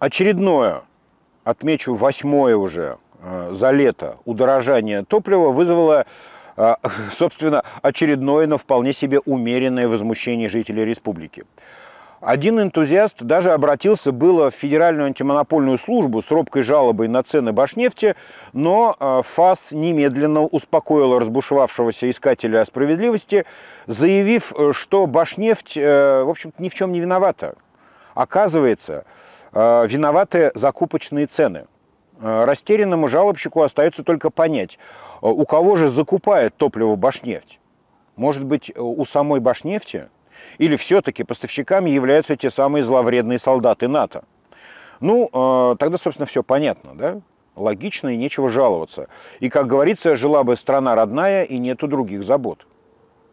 Очередное, отмечу восьмое уже э, за лето, удорожание топлива вызвало э, собственно, очередное, но вполне себе умеренное возмущение жителей республики. Один энтузиаст даже обратился было в Федеральную антимонопольную службу с робкой жалобой на цены Башнефти, но э, ФАС немедленно успокоила разбушевавшегося искателя справедливости, заявив, что Башнефть, в общем-то, ни в чем не виновата. Оказывается, Э, виноваты закупочные цены. Э, растерянному жалобщику остается только понять, э, у кого же закупает топливо Башнефть. Может быть, у самой Башнефти? Или все-таки поставщиками являются те самые зловредные солдаты НАТО? Ну, тогда, собственно, все понятно, да? Логично и нечего жаловаться. И, как говорится, жила бы страна родная и нету других забот.